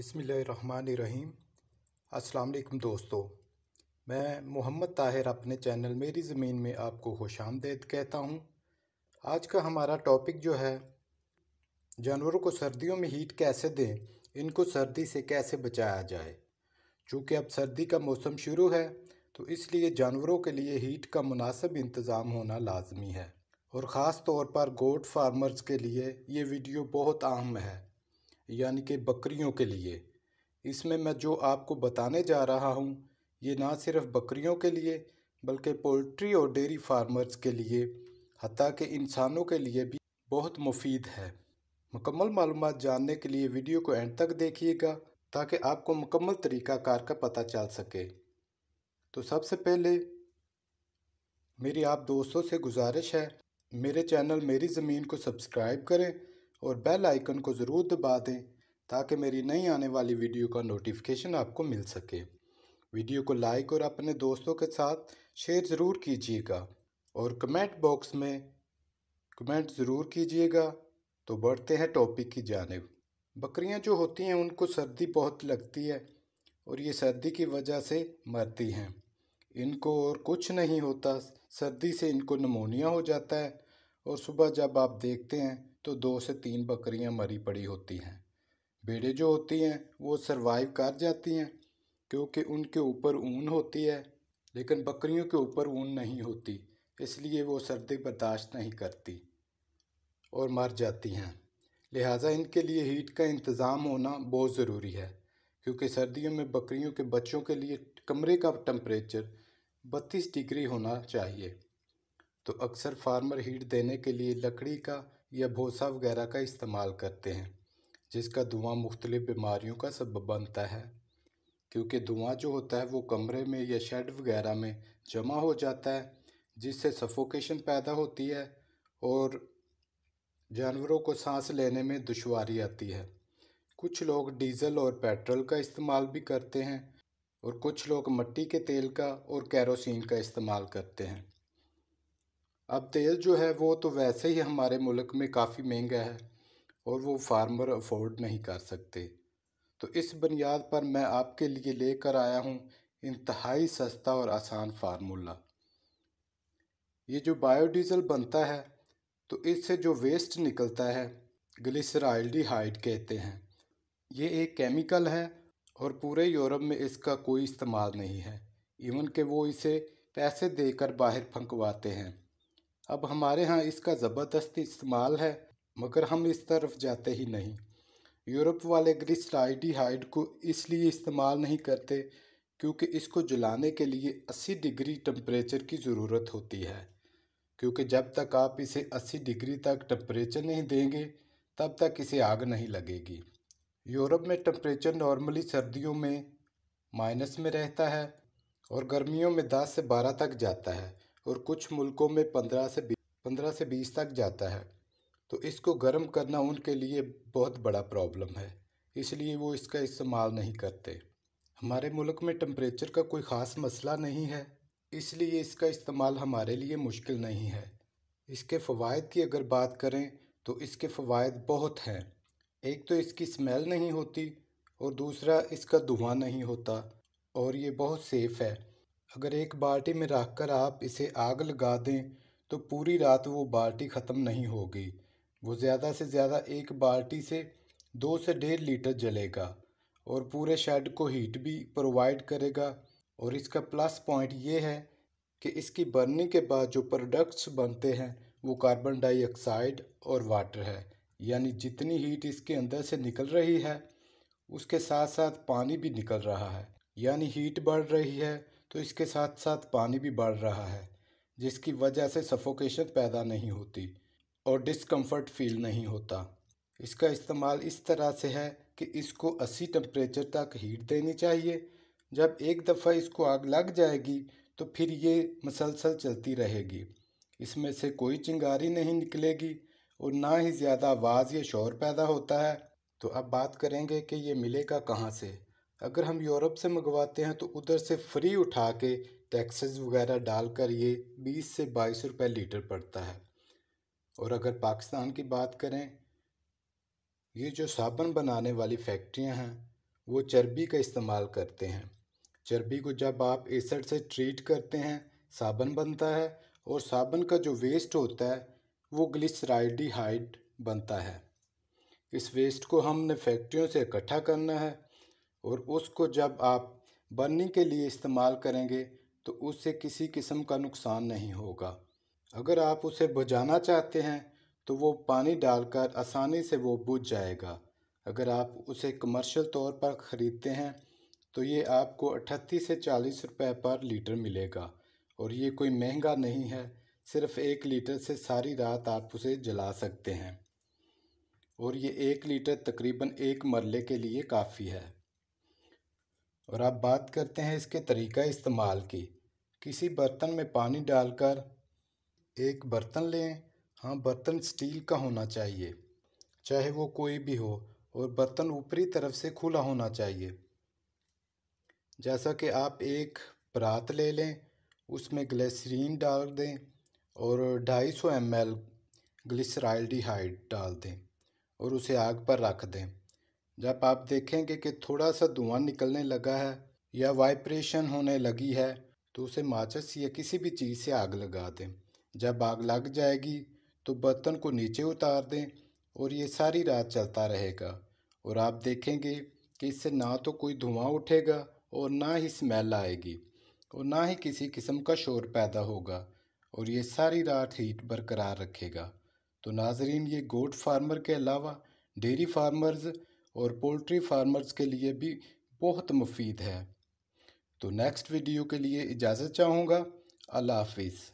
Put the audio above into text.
बिसमीम अस्सलाम दोस्तों मैं मोहम्मद ताहिर अपने चैनल मेरी ज़मीन में आपको खुश आमदेद कहता हूँ आज का हमारा टॉपिक जो है जानवरों को सर्दियों में हीट कैसे दें इनको सर्दी से कैसे बचाया जाए चूँकि अब सर्दी का मौसम शुरू है तो इसलिए जानवरों के लिए हीट का मुनासब इंतज़ाम होना लाजमी है और ख़ास तौर पर गोट फार्मर्स के लिए ये वीडियो बहुत अहम है यानी कि बकरियों के लिए इसमें मैं जो आपको बताने जा रहा हूँ ये ना सिर्फ बकरियों के लिए बल्कि पोल्ट्री और डेयरी फार्मर्स के लिए हती के इंसानों के लिए भी बहुत मुफीद है मुकम्मल मालूम जानने के लिए वीडियो को एंड तक देखिएगा ताकि आपको मुकम्मल तरीक़ाकार का पता चल सके तो सबसे पहले मेरी आप दोस्तों से गुजारिश है मेरे चैनल मेरी ज़मीन को सब्सक्राइब करें और बेल आइकन को ज़रूर दबा दें ताकि मेरी नई आने वाली वीडियो का नोटिफिकेशन आपको मिल सके वीडियो को लाइक और अपने दोस्तों के साथ शेयर ज़रूर कीजिएगा और कमेंट बॉक्स में कमेंट ज़रूर कीजिएगा तो बढ़ते हैं टॉपिक की जानब बकरियां जो होती हैं उनको सर्दी बहुत लगती है और ये सर्दी की वजह से मरती हैं इनको और कुछ नहीं होता सर्दी से इनको नमोनिया हो जाता है और सुबह जब आप देखते हैं तो दो से तीन बकरियां मरी पड़ी होती हैं भेड़े जो होती हैं वो सरवाइव कर जाती हैं क्योंकि उनके ऊपर ऊन होती है लेकिन बकरियों के ऊपर ऊन नहीं होती इसलिए वो सर्दी बर्दाश्त नहीं करती और मर जाती हैं लिहाजा इनके लिए हीट का इंतज़ाम होना बहुत ज़रूरी है क्योंकि सर्दियों में बकरियों के बच्चों के लिए कमरे का टम्परेचर बत्तीस डिग्री होना चाहिए तो अक्सर फार्मर हीट देने के लिए लकड़ी का या भूसा वगैरह का इस्तेमाल करते हैं जिसका धुआं मुख्तलिफ़ बीमारियों का सबब बनता है क्योंकि धुआं जो होता है वो कमरे में या शेड वगैरह में जमा हो जाता है जिससे सफोकेशन पैदा होती है और जानवरों को सांस लेने में दुशारी आती है कुछ लोग डीज़ल और पेट्रोल का इस्तेमाल भी करते हैं और कुछ लोग मट्टी के तेल का और कैरोसिन का इस्तेमाल करते हैं अब तेल जो है वो तो वैसे ही हमारे मुल्क में काफ़ी महंगा है और वो फार्मर अफोर्ड नहीं कर सकते तो इस बुनियाद पर मैं आपके लिए लेकर आया हूँ इंतहाई सस्ता और आसान फार्मूला ये जो बायोडीज़ल बनता है तो इससे जो वेस्ट निकलता है ग्लिसराइल्डिहाइड कहते हैं ये एक केमिकल है और पूरे यूरोप में इसका कोई इस्तेमाल नहीं है इवन के वो इसे पैसे देकर बाहर फंकवाते हैं अब हमारे यहाँ इसका ज़बरदस्त इस्तेमाल है मगर हम इस तरफ जाते ही नहीं यूरोप वाले ग्रिस्ट हाइड को इसलिए इस्तेमाल नहीं करते क्योंकि इसको जलाने के लिए 80 डिग्री टम्परेचर की ज़रूरत होती है क्योंकि जब तक आप इसे 80 डिग्री तक टम्परेचर नहीं देंगे तब तक इसे आग नहीं लगेगी यूरोप में टम्परेचर नॉर्मली सर्दियों में माइनस में रहता है और गर्मियों में 10 से 12 तक जाता है और कुछ मुल्कों में पंद्रह से पंद्रह से बीस तक जाता है तो इसको गर्म करना उनके लिए बहुत बड़ा प्रॉब्लम है इसलिए वो इसका इस्तेमाल नहीं करते हमारे मुल्क में टम्परेचर का कोई ख़ास मसला नहीं है इसलिए इसका इस्तेमाल हमारे लिए मुश्किल नहीं है इसके फ़वाद की अगर बात करें तो इसके फ़वाद बहुत हैं एक तो इसकी स्मेल नहीं होती और दूसरा इसका धुआँ नहीं होता और ये बहुत सेफ़ है अगर एक बाल्टी में रख कर आप इसे आग लगा दें तो पूरी रात वो बाल्टी ख़त्म नहीं होगी वो ज़्यादा से ज़्यादा एक बाल्टी से दो से डेढ़ लीटर जलेगा और पूरे शेड को हीट भी प्रोवाइड करेगा और इसका प्लस पॉइंट ये है कि इसकी बर्निंग के बाद जो प्रोडक्ट्स बनते हैं वो कार्बन डाइऑक्साइड और वाटर है यानी जितनी हीट इसके अंदर से निकल रही है उसके साथ साथ पानी भी निकल रहा है यानी हीट बढ़ रही है तो इसके साथ साथ पानी भी बढ़ रहा है जिसकी वजह से सफोकेशन पैदा नहीं होती और डिस्कम्फर्ट फील नहीं होता इसका इस्तेमाल इस तरह से है कि इसको 80 टेम्परेचर तक हीट देनी चाहिए जब एक दफ़ा इसको आग लग जाएगी तो फिर ये मसलसल चलती रहेगी इसमें से कोई चिंगारी नहीं निकलेगी और ना ही ज़्यादा आवाज़ या शोर पैदा होता है तो अब बात करेंगे कि ये मिलेगा कहाँ से अगर हम यूरोप से मंगवाते हैं तो उधर से फ्री उठा के टैक्सेस वगैरह डालकर ये बीस से बाईस रुपये लीटर पड़ता है और अगर पाकिस्तान की बात करें ये जो साबन बनाने वाली फैक्ट्रियां हैं वो चर्बी का इस्तेमाल करते हैं चर्बी को जब आप एसड से ट्रीट करते हैं साबन बनता है और साबन का जो वेस्ट होता है वो ग्लिसराइडी बनता है इस वेस्ट को हमने फैक्ट्रियों से इकट्ठा करना है और उसको जब आप बर्निंग के लिए इस्तेमाल करेंगे तो उससे किसी किस्म का नुकसान नहीं होगा अगर आप उसे बुझाना चाहते हैं तो वो पानी डालकर आसानी से वो बुझ जाएगा अगर आप उसे कमर्शियल तौर पर ख़रीदते हैं तो ये आपको अठत्तीस से चालीस रुपए पर लीटर मिलेगा और ये कोई महंगा नहीं है सिर्फ एक लीटर से सारी रात आप उसे जला सकते हैं और ये एक लीटर तकरीबन एक मरले के लिए काफ़ी है और अब बात करते हैं इसके तरीका इस्तेमाल की किसी बर्तन में पानी डालकर एक बर्तन लें हाँ बर्तन स्टील का होना चाहिए चाहे वो कोई भी हो और बर्तन ऊपरी तरफ से खुला होना चाहिए जैसा कि आप एक परात ले लें उसमें ग्लिसरीन डाल दें और 250 सौ एम एल ग्लिसराइल डाल दें और उसे आग पर रख दें जब आप देखेंगे कि थोड़ा सा धुआं निकलने लगा है या वाइब्रेशन होने लगी है तो उसे माचिस या किसी भी चीज़ से आग लगा दें जब आग लग जाएगी तो बर्तन को नीचे उतार दें और ये सारी रात चलता रहेगा और आप देखेंगे कि इससे ना तो कोई धुआं उठेगा और ना ही स्मेल आएगी और ना ही किसी किस्म का शोर पैदा होगा और ये सारी रात हीट बरकरार रखेगा तो नाजरीन ये गोट फार्मर के अलावा डेयरी फार्मर्स और पोल्ट्री फार्मर्स के लिए भी बहुत मुफीद है तो नेक्स्ट वीडियो के लिए इजाज़त चाहूँगा अल्लाह हाफिज़